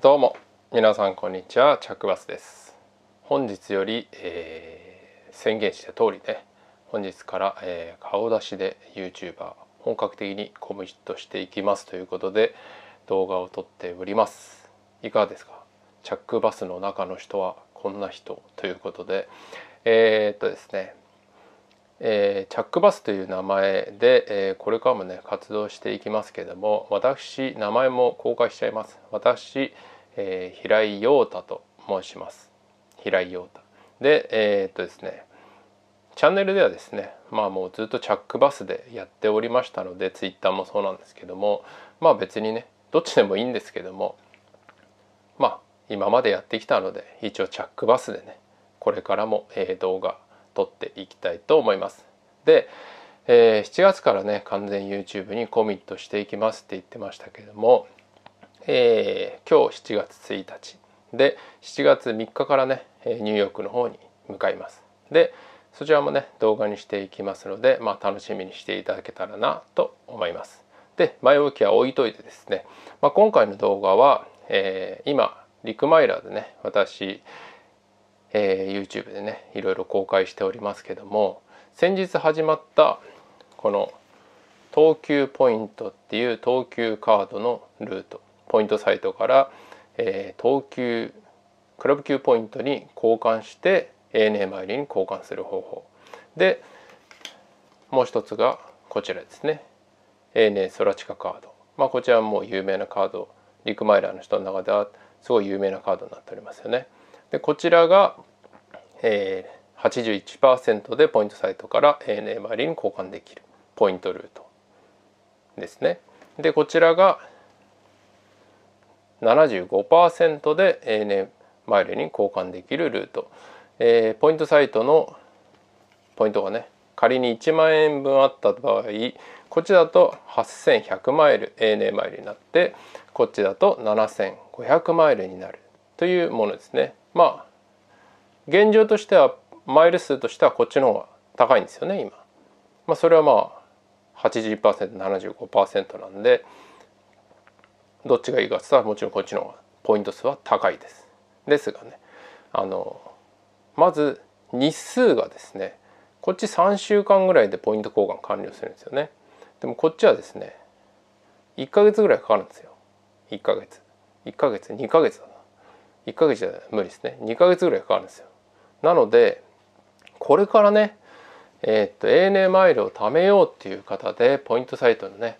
どうも皆さんこんにちは着バスです本日より、えー、宣言した通りね本日から、えー、顔出しで YouTuber 本格的にコミットしていきますということで動画を撮っておりますいかがですかチャックバスの中の人はこんな人ということでえー、っとですねえー、チャックバスという名前で、えー、これからもね活動していきますけども私名前も公開しちゃいます私、えー、平井陽太と申します平井陽太でえー、っとですねチャンネルではですねまあもうずっとチャックバスでやっておりましたので twitter もそうなんですけどもまあ別にねどっちでもいいんですけどもまあ今までやってきたので一応チャックバスでねこれからも、えー、動画取っていきたいと思います。で、えー、7月からね完全 YouTube にコミットしていきますって言ってましたけども、えー、今日7月1日で7月3日からねニューヨークの方に向かいます。でそちらもね動画にしていきますので、まあ、楽しみにしていただけたらなと思います。で前置きは置いといてですね、まあ、今回の動画は、えー、今リクマイラーでね私えー、YouTube でねいろいろ公開しておりますけども先日始まったこの東急ポイントっていう東急カードのルートポイントサイトから、えー、東急クラブ級ポイントに交換して ANA イリに交換する方法でもう一つがこちらですね ANA 空地下カード、まあ、こちらも有名なカードリクマイラーの人の中ではすごい有名なカードになっておりますよね。でこちらが、えー、81%でポイントサイトから ANA マイルに交換できるポイントルートですね。でこちらが75%で ANA マイルに交換できるルート、えー、ポイントサイトのポイントがね仮に1万円分あった場合こっちだと8100マイル ANA マイルになってこっちだと7500マイルになるというものですね。まあ現状としてはマイル数としてはこっちの方が高いんですよね今。まあ、それはまあ 80%75% なんでどっちがいいかって言ったらもちろんこっちの方がポイント数は高いです。ですがねあのまず日数がですねこっち3週間ぐらいでポイント交換完了するんですよね。でもこっちはですね1ヶ月ぐらいかかるんですよ。1ヶ月。1ヶ月2ヶ月だ1ヶ月じゃ無理ですね2ヶ月ぐらいかかるんですよなのでこれからねえー、っと ANA マイルを貯めようっていう方でポイントサイトのね、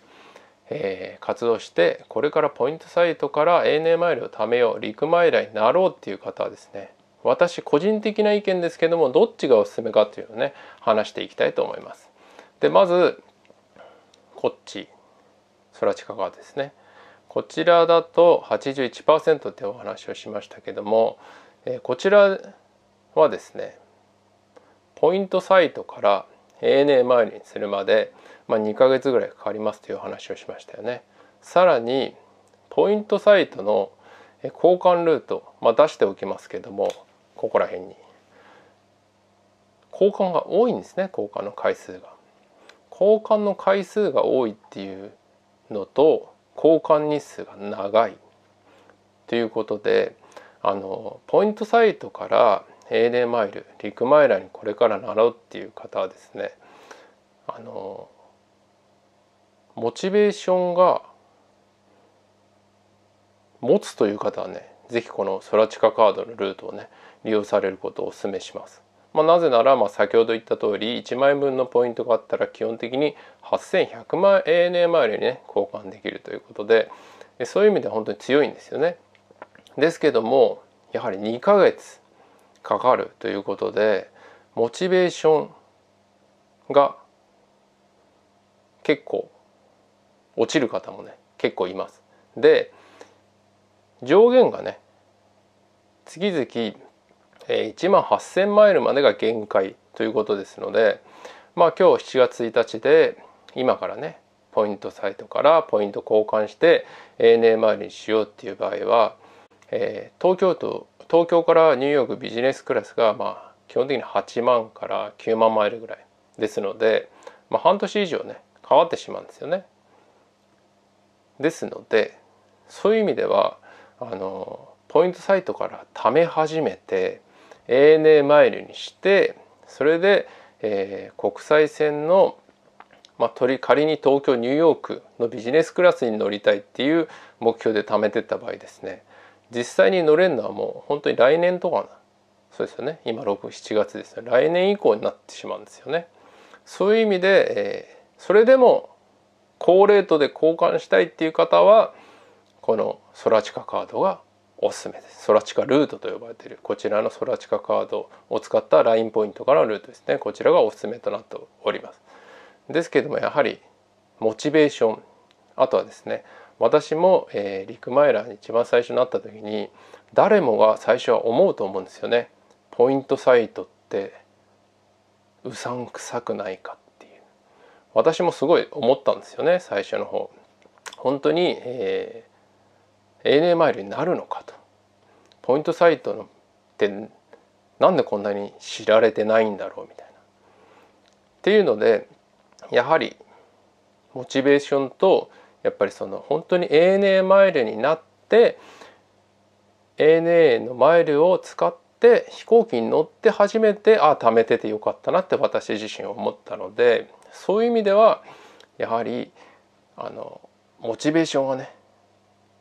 えー、活動してこれからポイントサイトから ANA マイルを貯めよう陸マイラーになろうっていう方はですね私個人的な意見ですけどもどっちがおすすめかっていうのをね話していきたいと思います。でまずこっち空地下川ですね。こちらだと81%ってお話をしましたけども、えこちらはですねポイントサイトから ANA 回りにするまで、まあ、2ヶ月ぐらいかかりますという話をしましたよね。さらにポイントサイトの交換ルート、まあ、出しておきますけどもここら辺に交換が多いんですね交換の回数が。交換の回数が多いっていうのと交換日数が長いということであのポイントサイトから AD マイルリクマイラーにこれから習うっていう方はですねあのモチベーションが持つという方はね是非この空地下カカードのルートをね利用されることをお勧めします。まあ、なぜならま先ほど言った通り1万円分のポイントがあったら基本的に8100万 ANA マイルにね交換できるということでそういう意味では本当に強いんですよね。ですけどもやはり2ヶ月かかるということでモチベーションが結構落ちる方もね結構います。で上限がね月々1万8,000マイルまでが限界ということですので、まあ、今日7月1日で今からねポイントサイトからポイント交換して ANA マイルにしようっていう場合は、えー、東京都東京からニューヨークビジネスクラスがまあ基本的に8万から9万マイルぐらいですので、まあ、半年以上ね変わってしまうんですよね。ですのでそういう意味ではあのポイントサイトから貯め始めて ANA マイルにしてそれで、えー、国際線の、まあ、取り仮に東京ニューヨークのビジネスクラスに乗りたいっていう目標で貯めてった場合ですね実際に乗れるのはもう本当に来年とかそうですよね今67月ですね来年以降になってしまうんですよね。そういう意味で、えー、それでも高レートで交換したいっていう方はこのソラチカカードがおすすめです。ソラチカルートと呼ばれているこちらのソラチカカードを使った LINE ポイントからのルートですね。こちらがおすすめとなっております。ですけどもやはりモチベーションあとはですね私も、えー、リクマイラーに一番最初になった時に誰もが最初は思うと思うんですよね。ポイントサイトってうさんくさくないかっていう私もすごい思ったんですよね最初の方。本当に、えー ANA マイルになるのかとポイントサイトのってなんでこんなに知られてないんだろうみたいな。っていうのでやはりモチベーションとやっぱりその本当に ANA マイルになって ANA のマイルを使って飛行機に乗って初めてああ貯めててよかったなって私自身思ったのでそういう意味ではやはりあのモチベーションをね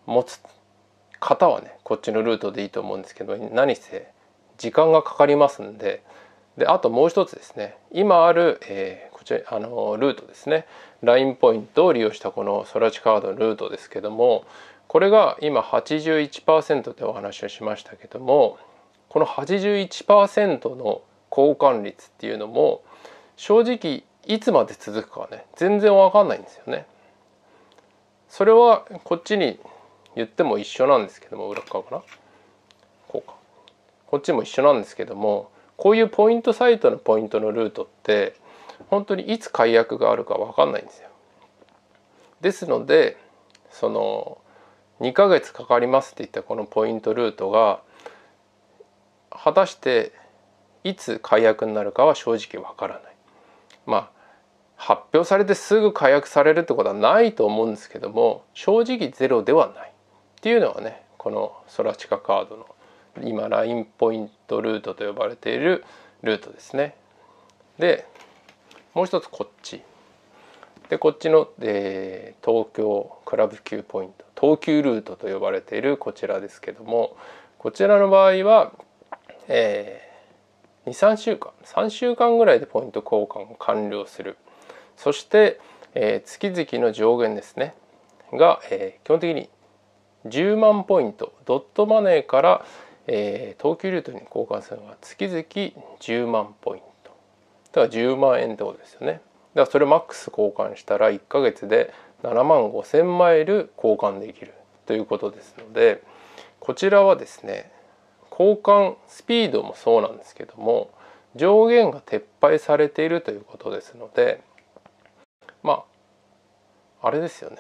持つ方はねこっちのルートでいいと思うんですけど何せ時間がかかりますんでであともう一つですね今ある、えー、こちらあのルートですね LINE ポイントを利用したこのソラチカードのルートですけどもこれが今81%でお話をしましたけどもこの81%の交換率っていうのも正直いつまで続くかはね全然わかんないんですよね。それはこっちに言っても一緒なんですけども裏側かなこうかこっちも一緒なんですけどもこういうポイントサイトのポイントのルートって本当にいつ解約があるか分かんないんですよ。ですのでその2ヶ月かかりますって言ったこのポイントルートが果たしていつ解約になるかは正直わからない。まあ発表されてすぐ解約されるってことはないと思うんですけども正直ゼロではない。っていうのはねこの空地下カカードの今ラインポイントルートと呼ばれているルートですね。でもう一つこっち。でこっちの、えー、東京クラブ級ポイント東急ルートと呼ばれているこちらですけどもこちらの場合は、えー、23週間3週間ぐらいでポイント交換を完了するそして、えー、月々の上限ですねが、えー、基本的に10万ポイントドットマネーから、えー、東急ルートに交換するのが月々10万ポイントだから10万円ってことですよねだからそれマックス交換したら1ヶ月で7万5000マイル交換できるということですのでこちらはですね交換スピードもそうなんですけども上限が撤廃されているということですのでまああれですよね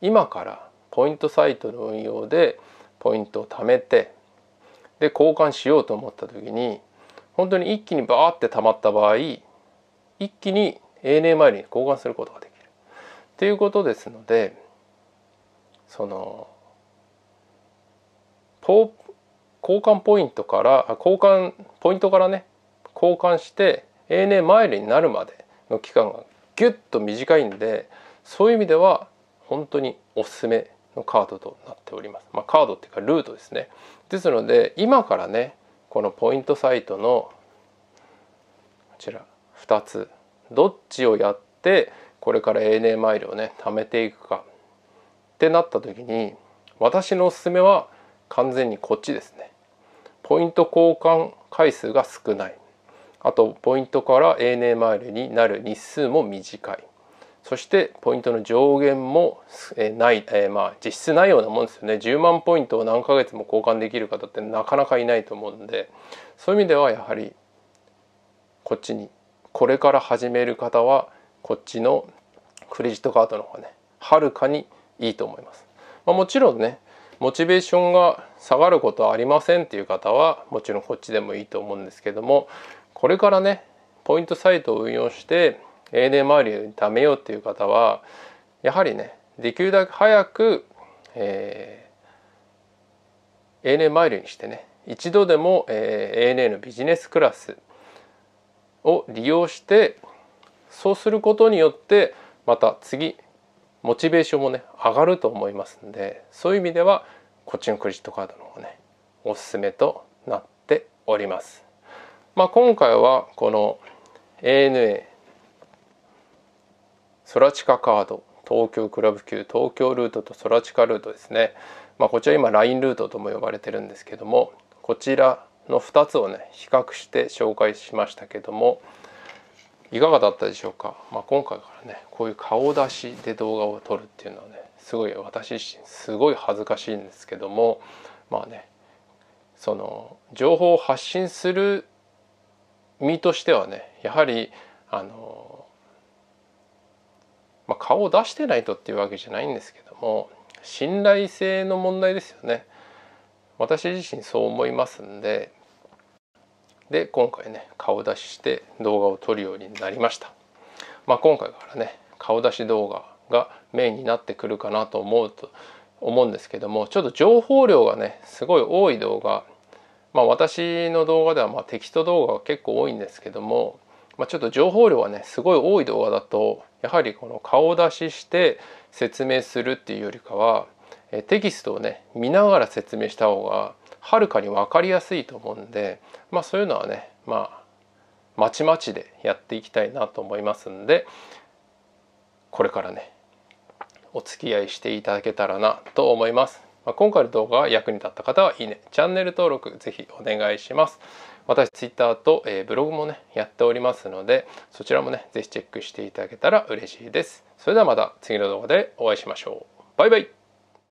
今からポイントサイトの運用でポイントを貯めてで交換しようと思った時に本当に一気にバーって溜まった場合一気に ANA マイルに交換することができるっていうことですのでその交換ポイントから交換ポイントからね交換して ANA マイルになるまでの期間がギュッと短いんでそういう意味では本当におすすめのカードとなっております。まあ、カードっていうかルートですね。ですので今からねこのポイントサイトのこちら2つどっちをやってこれから ANA マイルをね貯めていくかってなった時に私のおすすめは完全にこっちですね。ポイント交換回数が少ない。あとポイントから ANA マイルになる日数も短い。そしてポイントの上限も、えない、えー、まあ実質ないようなもんですよね10万ポイントを何ヶ月も交換できる方ってなかなかいないと思うんでそういう意味ではやはりこっちにこれから始める方はこっちのクレジットカードの方がねはるかにいいと思います。まあ、もちろんねモチベーションが下がることはありませんっていう方はもちろんこっちでもいいと思うんですけどもこれからねポイントサイトを運用して AD 周り貯めようっていう方はやはりねできるだけ早く、えー、ANA マイルにしてね一度でも、えー、ANA のビジネスクラスを利用してそうすることによってまた次モチベーションもね上がると思いますんでそういう意味ではこっちのクレジットカードの方ねおすすめとなっております。まあ、今回はこの ANA 空地下カード東京クラブ級東京ルートと空地下ルートですね、まあ、こちら今 LINE ルートとも呼ばれてるんですけどもこちらの2つをね比較して紹介しましたけどもいかがだったでしょうか、まあ、今回からねこういう顔出しで動画を撮るっていうのはねすごい私自身すごい恥ずかしいんですけどもまあねその情報を発信する身としてはねやはりあのまあ、顔を出してないとっていうわけじゃないんですけども信頼性の問題ですよね私自身そう思いますんでで今回ね顔出しして動画を撮るようになりました、まあ、今回からね顔出し動画がメインになってくるかなと思うと思うんですけどもちょっと情報量がねすごい多い動画まあ私の動画ではまテキスト動画が結構多いんですけども、まあ、ちょっと情報量はねすごい多い動画だとやはりこの顔出しして説明するっていうよりかはテキストをね見ながら説明した方がはるかに分かりやすいと思うんでまあそういうのはねまあまちまちでやっていきたいなと思いますんでこれからねお付き合いしていただけたらなと思います。ま今回の動画が役に立った方はいいね、チャンネル登録ぜひお願いします。私ツイッターと、えブログもねやっておりますのでそちらもね是非チェックしていただけたら嬉しいですそれではまた次の動画でお会いしましょうバイバイ